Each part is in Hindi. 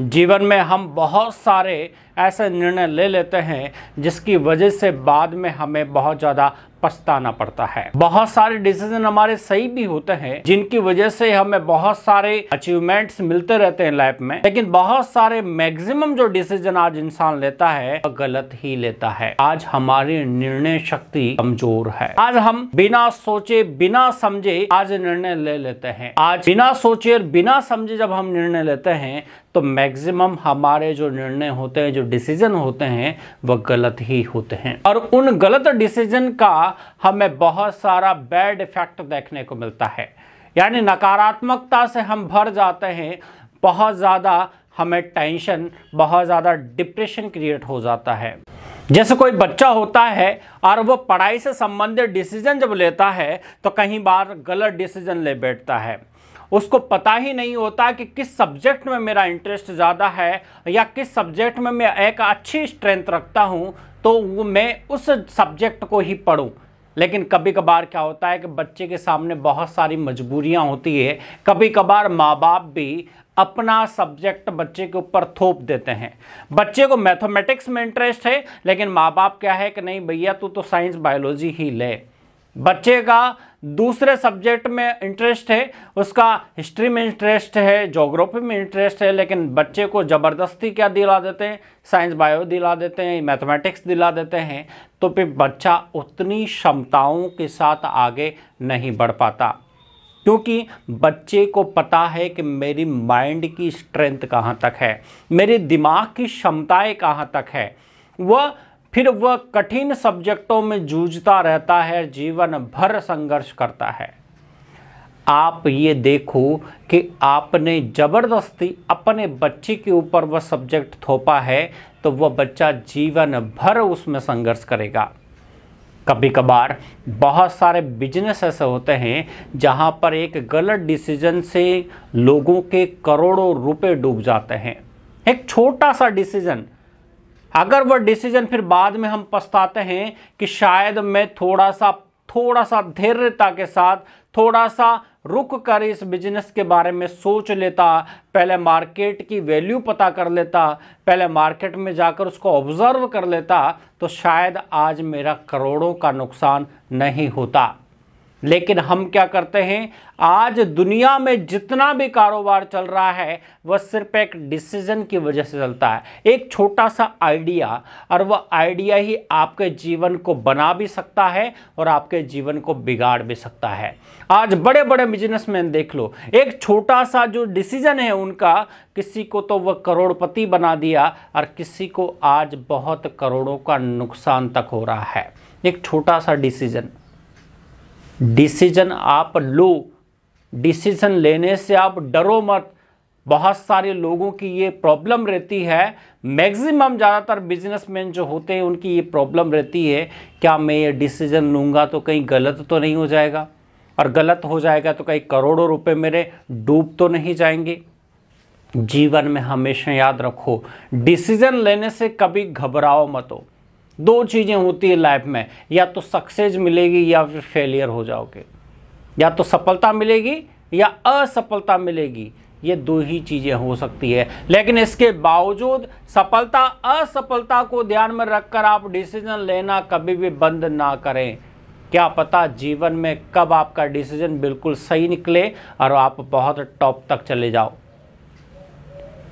जीवन में हम बहुत सारे ऐसे निर्णय ले लेते हैं जिसकी वजह से बाद में हमें बहुत ज़्यादा पछताना पड़ता है बहुत सारे डिसीजन हमारे सही भी होते हैं जिनकी वजह से हमें बहुत सारे अचीवमेंट्स मिलते रहते हैं लाइफ में लेकिन बहुत सारे मैक्सिमम जो डिसीजन आज इंसान लेता है वह गलत ही लेता है आज हमारी निर्णय शक्ति कमजोर है आज हम बिना सोचे बिना समझे आज निर्णय ले लेते हैं आज बिना सोचे और बिना समझे जब हम निर्णय लेते हैं तो मैक्सिमम हमारे जो निर्णय होते हैं जो डिसीजन होते हैं वह गलत ही होते हैं और उन गलत डिसीजन का हमें बहुत सारा बैड इफेक्ट देखने को मिलता है यानी नकारात्मकता से हम भर जाते हैं बहुत ज़्यादा हमें टेंशन बहुत ज़्यादा डिप्रेशन क्रिएट हो जाता है जैसे कोई बच्चा होता है और वो पढ़ाई से संबंधित डिसीजन जब लेता है तो कहीं बार गलत डिसीजन ले बैठता है उसको पता ही नहीं होता कि किस सब्जेक्ट में मेरा इंटरेस्ट ज़्यादा है या किस सब्जेक्ट में मैं एक अच्छी स्ट्रेंथ रखता हूँ तो वो मैं उस सब्जेक्ट को ही पढ़ूँ लेकिन कभी कभार क्या होता है कि बच्चे के सामने बहुत सारी मजबूरियाँ होती है कभी कभार माँ बाप भी अपना सब्जेक्ट बच्चे के ऊपर थोप देते हैं बच्चे को मैथमेटिक्स में इंटरेस्ट है लेकिन माँ बाप क्या है कि नहीं भैया तू तो साइंस बायोलॉजी ही ले बच्चे का दूसरे सब्जेक्ट में इंटरेस्ट है उसका हिस्ट्री में इंटरेस्ट है जोग्राफी में इंटरेस्ट है लेकिन बच्चे को ज़बरदस्ती क्या दिला देते हैं साइंस बायो दिला देते हैं मैथमेटिक्स दिला देते हैं तो फिर बच्चा उतनी क्षमताओं के साथ आगे नहीं बढ़ पाता क्योंकि बच्चे को पता है कि मेरी माइंड की स्ट्रेंथ कहाँ तक है मेरे दिमाग की क्षमताएँ कहाँ तक है वह फिर वह कठिन सब्जेक्टों में जूझता रहता है जीवन भर संघर्ष करता है आप ये देखो कि आपने ज़बरदस्ती अपने बच्चे के ऊपर वह सब्जेक्ट थोपा है तो वह बच्चा जीवन भर उसमें संघर्ष करेगा कभी कभार बहुत सारे बिजनेस ऐसे होते हैं जहां पर एक गलत डिसीजन से लोगों के करोड़ों रुपए डूब जाते हैं एक छोटा सा डिसीजन अगर वह डिसीजन फिर बाद में हम पछताते हैं कि शायद मैं थोड़ा सा थोड़ा सा धैर्यता के साथ थोड़ा सा रुक कर इस बिजनेस के बारे में सोच लेता पहले मार्केट की वैल्यू पता कर लेता पहले मार्केट में जाकर उसको ऑब्जर्व कर लेता तो शायद आज मेरा करोड़ों का नुकसान नहीं होता लेकिन हम क्या करते हैं आज दुनिया में जितना भी कारोबार चल रहा है वह सिर्फ एक डिसीजन की वजह से चलता है एक छोटा सा आइडिया और वह आइडिया ही आपके जीवन को बना भी सकता है और आपके जीवन को बिगाड़ भी सकता है आज बड़े बड़े बिजनेसमैन देख लो एक छोटा सा जो डिसीजन है उनका किसी को तो वह करोड़पति बना दिया और किसी को आज बहुत करोड़ों का नुकसान तक हो रहा है एक छोटा सा डिसीजन डिसीजन आप लो डिसीजन लेने से आप डरो मत बहुत सारे लोगों की ये प्रॉब्लम रहती है मैक्सिमम ज़्यादातर बिजनेसमैन जो होते हैं उनकी ये प्रॉब्लम रहती है क्या मैं ये डिसीजन लूँगा तो कहीं गलत तो नहीं हो जाएगा और गलत हो जाएगा तो कहीं करोड़ों रुपए मेरे डूब तो नहीं जाएंगे जीवन में हमेशा याद रखो डिसीजन लेने से कभी घबराओ मत हो दो चीज़ें होती है लाइफ में या तो सक्सेस मिलेगी या फिर फेलियर हो जाओगे या तो सफलता मिलेगी या असफलता मिलेगी ये दो ही चीज़ें हो सकती है लेकिन इसके बावजूद सफलता असफलता को ध्यान में रखकर आप डिसीजन लेना कभी भी बंद ना करें क्या पता जीवन में कब आपका डिसीजन बिल्कुल सही निकले और आप बहुत टॉप तक चले जाओ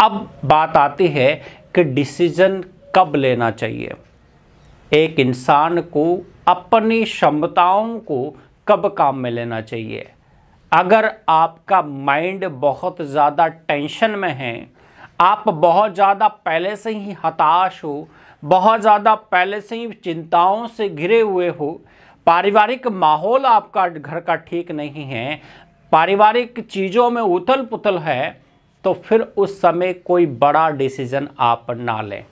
अब बात आती है कि डिसीजन कब लेना चाहिए एक इंसान को अपनी क्षमताओं को कब काम में लेना चाहिए अगर आपका माइंड बहुत ज़्यादा टेंशन में है आप बहुत ज़्यादा पहले से ही हताश हो बहुत ज़्यादा पहले से ही चिंताओं से घिरे हुए हो पारिवारिक माहौल आपका घर का ठीक नहीं है पारिवारिक चीज़ों में उथल पुथल है तो फिर उस समय कोई बड़ा डिसीज़न आप ना लें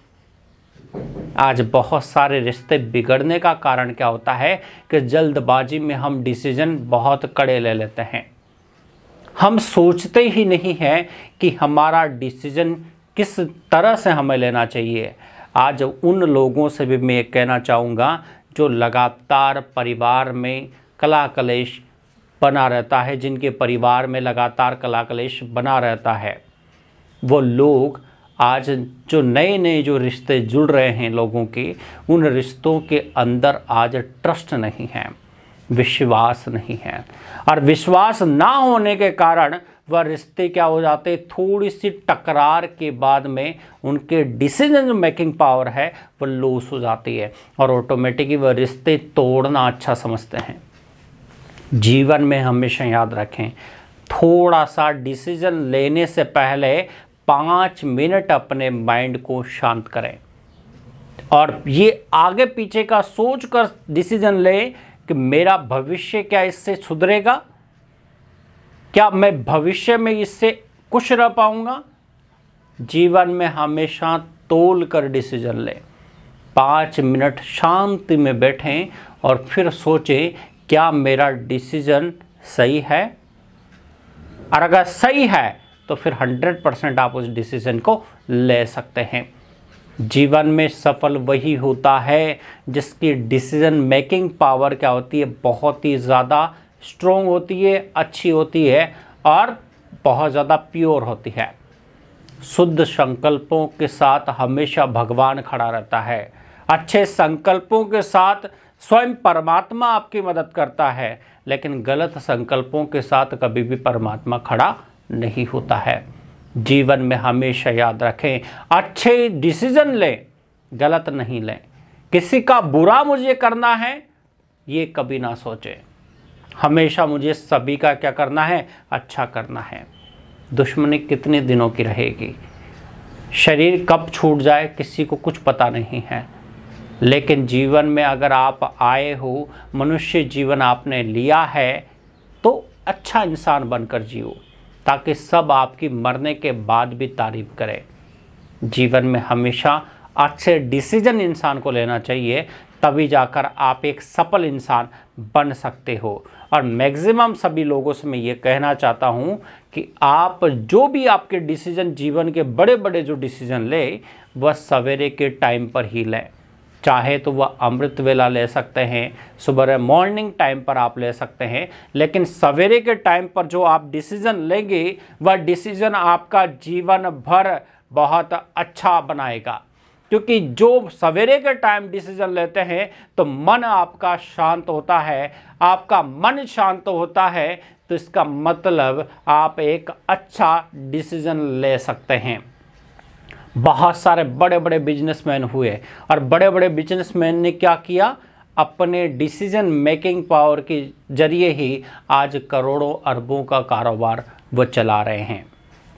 आज बहुत सारे रिश्ते बिगड़ने का कारण क्या होता है कि जल्दबाजी में हम डिसीजन बहुत कड़े ले लेते हैं हम सोचते ही नहीं हैं कि हमारा डिसीजन किस तरह से हमें लेना चाहिए आज उन लोगों से भी मैं कहना चाहूँगा जो लगातार परिवार में कला कलेश बना रहता है जिनके परिवार में लगातार कला कलेश बना रहता है वो लोग आज जो नए नए जो रिश्ते जुड़ रहे हैं लोगों के उन रिश्तों के अंदर आज ट्रस्ट नहीं है विश्वास नहीं है और विश्वास ना होने के कारण वह रिश्ते क्या हो जाते थोड़ी सी टकरार के बाद में उनके डिसीजन जो मेकिंग पावर है वह लूज हो जाती है और ऑटोमेटिकली वह रिश्ते तोड़ना अच्छा समझते हैं जीवन में हमेशा याद रखें थोड़ा सा डिसीजन लेने से पहले पाँच मिनट अपने माइंड को शांत करें और ये आगे पीछे का सोच कर डिसीजन लें कि मेरा भविष्य क्या इससे सुधरेगा क्या मैं भविष्य में इससे कुछ रह पाऊंगा जीवन में हमेशा तोल कर डिसीजन लें पाँच मिनट शांति में बैठें और फिर सोचें क्या मेरा डिसीजन सही है और अगर सही है तो फिर 100 परसेंट आप उस डिसीजन को ले सकते हैं जीवन में सफल वही होता है जिसकी डिसीजन मेकिंग पावर क्या होती है बहुत ही ज़्यादा स्ट्रोंग होती है अच्छी होती है और बहुत ज़्यादा प्योर होती है शुद्ध संकल्पों के साथ हमेशा भगवान खड़ा रहता है अच्छे संकल्पों के साथ स्वयं परमात्मा आपकी मदद करता है लेकिन गलत संकल्पों के साथ कभी भी परमात्मा खड़ा नहीं होता है जीवन में हमेशा याद रखें अच्छे डिसीजन लें गलत नहीं लें किसी का बुरा मुझे करना है ये कभी ना सोचें हमेशा मुझे सभी का क्या करना है अच्छा करना है दुश्मनी कितने दिनों की रहेगी शरीर कब छूट जाए किसी को कुछ पता नहीं है लेकिन जीवन में अगर आप आए हो मनुष्य जीवन आपने लिया है तो अच्छा इंसान बनकर जियो ताकि सब आपकी मरने के बाद भी तारीफ करें जीवन में हमेशा अच्छे डिसीजन इंसान को लेना चाहिए तभी जाकर आप एक सफल इंसान बन सकते हो और मैक्सिमम सभी लोगों से मैं ये कहना चाहता हूँ कि आप जो भी आपके डिसीजन जीवन के बड़े बड़े जो डिसीजन लें वह सवेरे के टाइम पर ही लें चाहे तो वह अमृत वेला ले सकते हैं सुबह मॉर्निंग टाइम पर आप ले सकते हैं लेकिन सवेरे के टाइम पर जो आप डिसीज़न लेंगे वह डिसीज़न आपका जीवन भर बहुत अच्छा बनाएगा क्योंकि जो सवेरे के टाइम डिसीजन लेते हैं तो मन आपका शांत होता है आपका मन शांत होता है तो इसका मतलब आप एक अच्छा डिसीजन ले सकते हैं बहुत सारे बड़े बड़े बिजनेसमैन हुए और बड़े बड़े बिजनेसमैन ने क्या किया अपने डिसीजन मेकिंग पावर के जरिए ही आज करोड़ों अरबों का कारोबार वो चला रहे हैं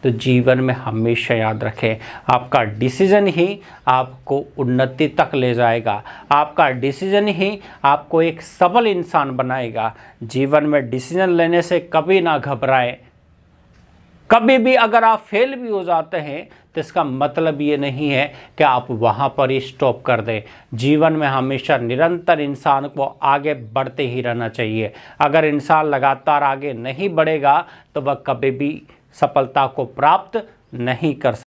तो जीवन में हमेशा याद रखें आपका डिसीजन ही आपको उन्नति तक ले जाएगा आपका डिसीजन ही आपको एक सबल इंसान बनाएगा जीवन में डिसीजन लेने से कभी ना घबराएं कभी भी अगर आप फेल भी हो जाते हैं तो इसका मतलब ये नहीं है कि आप वहाँ पर ही स्टॉप कर दें जीवन में हमेशा निरंतर इंसान को आगे बढ़ते ही रहना चाहिए अगर इंसान लगातार आगे नहीं बढ़ेगा तो वह कभी भी सफलता को प्राप्त नहीं कर सकता